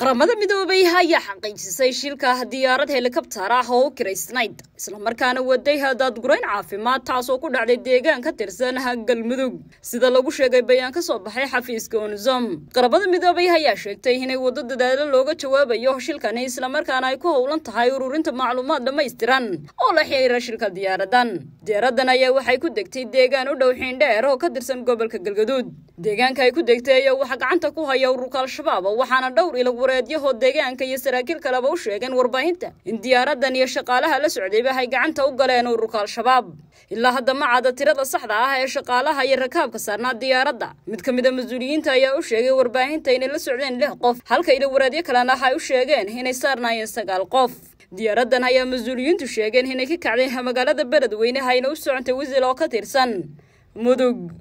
qaramada midoobay ayaa xaqiijisay shilka diyaarad helikabtar ah oo u kiraysnayd islamarkaana waday daadgurayn caafimaad taas oo ku dhacday deegaan ka tirsan galmudug sida lagu sheegay bayaan ka soo baxay xafiiska unsom qaramada midoobay ayaa sheegtay inay waddo dadaalo looga jawaabayo shilkani islamarkaana ay ku howlan tahay ururinta macluumaad dhammaystiran oo la xiriira shilka diyaaradan deeradan ayaa waxay ku degtay deegaan u dhow xiindheer oo ka tirsan gobolka galgaduud deegaanka ay ku degtay ayaa waxaa gacanta ku haya ururka al-shabaab waxaana dhowr ilagwareedyaho deegaanka iyo saraakiil kaleba u sheegeen warbaahinta in diyaaraddan iyo shaqaalaha la socdayba ay gacanta u galeen ururka al-shabaab ilaa hadda ma tirada saxda ah ee shaqaalaha iyo rakaabka saarnaa diyaaradda mid ka mid a ah mas-uuliyiinta ayaa u sheegay warbaahinta inay la socdeen lix qof halka ilag wareedyo kalena ay u sheegeen inay saarnaayeen sagaal qof diyaaraddan ayaa mas-uuliyiintu sheegeen inay ka kacdeen magaalada beledweyne ayna u socotay wisil oo ka tirsan mudug